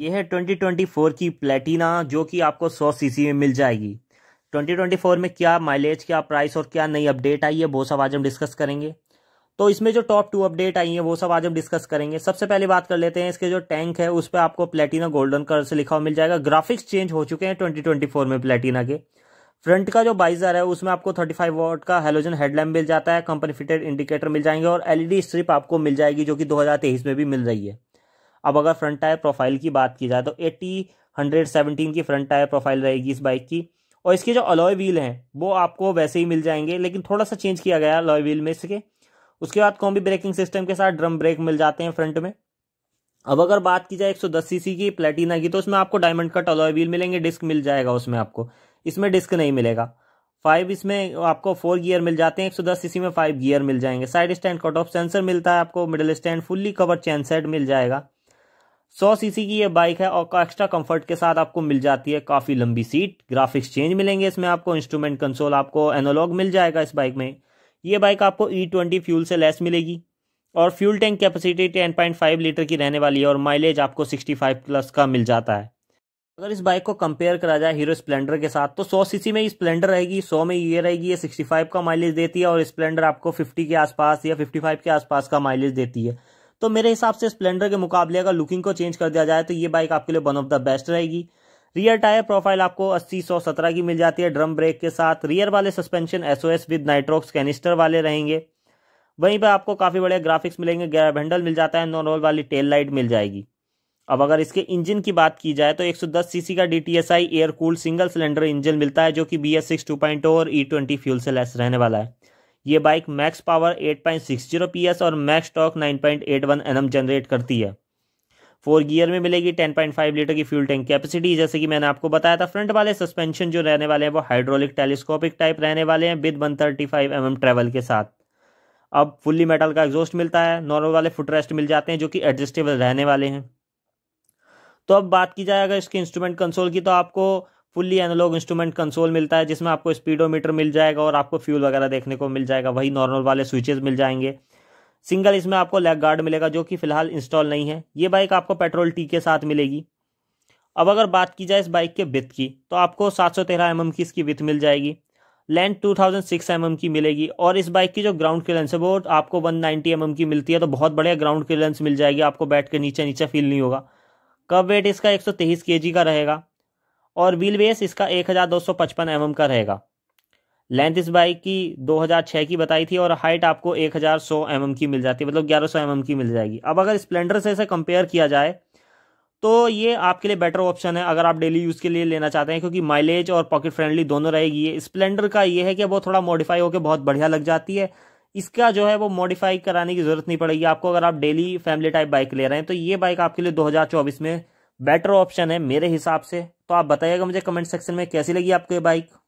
ये है 2024 की प्लेटिना जो कि आपको 100 सीसी में मिल जाएगी 2024 में क्या माइलेज क्या प्राइस और क्या नई अपडेट आई है वो सब आज हम डिस्कस करेंगे तो इसमें जो टॉप टू अपडेट आई है वो सब आज हम डिस्कस करेंगे सबसे पहले बात कर लेते हैं इसके जो टैंक है उस पर आपको प्लेटिना गोल्डन कलर से लिखा हुआ मिल जाएगा ग्राफिक्स चेंज हो चुके हैं फोर में प्लेटिना के फ्रंट का जो बाइजर है उसमें आपको 35 वॉट का हेलोजन हेडलैम्प मिल जाता है कंपनी फिटेड इंडिकेटर मिल जाएंगे और एलईडी स्ट्रिप आपको मिल जाएगी जो कि 2023 में भी मिल रही है अब अगर फ्रंट टायर प्रोफाइल की बात की जाए तो एट्टी हंड्रेड सेवनटीन की फ्रंट टायर प्रोफाइल रहेगी इस बाइक की और इसके जो अलॉय व्हील हैं वो आपको वैसे ही मिल जाएंगे लेकिन थोड़ा सा चेंज किया गया अलॉय व्हील में इसके उसके बाद कॉम्बी ब्रेकिंग सिस्टम के साथ ड्रम ब्रेक मिल जाते हैं फ्रंट में अब अगर बात की जाए 110 सीसी की प्लेटिना की तो उसमें आपको डायमंड कट अलॉय व्हील मिलेंगे डिस्क मिल जाएगा उसमें आपको इसमें डिस्क नहीं मिलेगा फाइव इसमें आपको फोर गियर मिल जाते हैं 110 सीसी में फाइव गियर मिल जाएंगे side stand cut off sensor मिलता है आपको middle stand fully cover chain set मिल जाएगा सौ सीसी की ये बाइक है और एक्स्ट्रा कंफर्ट के साथ आपको मिल जाती है काफ़ी लंबी सीट ग्राफिक्स चेंज मिलेंगे इसमें आपको इंस्ट्रूमेंट कंसोल आपको एनोलॉग मिल जाएगा इस बाइक में ये बाइक आपको ई ट्वेंटी फ्यूल से लेस मिलेगी और fuel tank capacity ten point five litre की रहने वाली है और माइलेज आपको सिक्सटी फाइव प्लस का मिल जाता है अगर इस बाइक को कंपेयर करा जाए हीरो स्प्लेंडर के साथ तो सौ सीसी में स्प्लेंडर रहेगी सौ में ये रहेगी ये सिक्सटी फाइव का माइलेज देती है और स्प्लेंडर आपको फिफ्टी के आसपास या फिफ्टी फाइव के आसपास का माइलेज देती है तो मेरे हिसाब से स्प्लेंडर के मुकाबले अगर लुकिंग को चेंज कर दिया जाए तो ये बाइक आपके लिए वन ऑफ द बेस्ट रहेगी रियर टायर प्रोफाइल आपको अस्सी सौ सत्रह की मिल जाती है ड्रम ब्रेक के साथ रियर वाले suspension SOS with nitrox canister वाले रहेंगे वहीं पर आपको काफ़ी बड़े ग्राफिक्स मिलेंगे गैर हैंडल मिल जाता है रोल वाली टेल लाइट मिल जाएगी अब अगर इसके इंजन की बात की जाए तो 110 सीसी का D T S I air cool single cylinder engine मिलता है जो कि B S six two point और ई ट्वेंटी फ्यूल से लेस रहने वाला है ये बाइक मैक्स पावर 8.60 एस और मैक्स टॉक 9.81 एम जनरेट करती है फोर गियर में मिलेगी 10.5 लीटर की फ्यूल टैंक कैपेसिटी जैसे कि मैंने आपको बताया था फ्रंट वाले सस्पेंशन जो रहने वाले हैं वो हाइड्रोलिक टेलीस्कोपिक टाइप रहने वाले हैं विद 135 एम ट्रेवल के साथ अब फुल्ली मेटल का एग्जॉस्ट मिलता है नॉर्मल वाले फुटरेस्ट मिल जाते हैं जो कि एडजस्टेबल रहने वाले हैं तो अब बात की जाए अगर इसके इंस्ट्रूमेंट कंसोल की तो आपको फुल्ली एनालॉग इंस्ट्रूमेंट कंसोल मिलता है जिसमें आपको स्पीडोमीटर मिल जाएगा और आपको फ्यूल वगैरह देखने को मिल जाएगा वही नॉर्मल वाले स्विचेस मिल जाएंगे सिंगल इसमें आपको लेग गार्ड मिलेगा जो कि फिलहाल इंस्टॉल नहीं है ये बाइक आपको पेट्रोल टी के साथ मिलेगी अब अगर बात की जाए इस बाइक के विथ की तो आपको सात सौ तेरह एम की इसकी विथ मिल जाएगी लेंथ टू थाउजेंड mm की मिलेगी और इस बाइक की जो ग्राउंड क्लियरेंस है वो आपको नाइनटी नाइन्टी mm की मिलती है तो बहुत बढ़िया ग्राउंड क्लियरेंस मिल जाएगी आपको बैठ के नीचे नीचे फील नहीं होगा कब वेट इसका के जी का रहेगा और व्हील बेस इसका एक हजार दो सौ एम एम का रहेगा लेंथ इस बाइक की 2006 की बताई थी और हाइट आपको 1100 एमएम की मिल जाती है मतलब 1100 एमएम की मिल जाएगी अब अगर स्प्लेंडर से इसे कंपेयर किया जाए तो ये आपके लिए बेटर ऑप्शन है अगर आप डेली यूज़ के लिए लेना चाहते हैं क्योंकि माइलेज और पॉकेट फ्रेंडली दोनों रहेगी ये स्प्लेंडर का ये है कि वो थोड़ा मॉडिफाई होकर बहुत बढ़िया लग जाती है इसका जो है वो मॉडिफाई कराने की ज़रूरत नहीं पड़ेगी आपको अगर आप डेली फैमिली टाइप बाइक ले रहे हैं तो ये बाइक आपके लिए 2024 में बेटर ऑप्शन है मेरे हिसाब से तो आप बताइएगा मुझे कमेंट सेक्शन में कैसी लगी आपको ये बाइक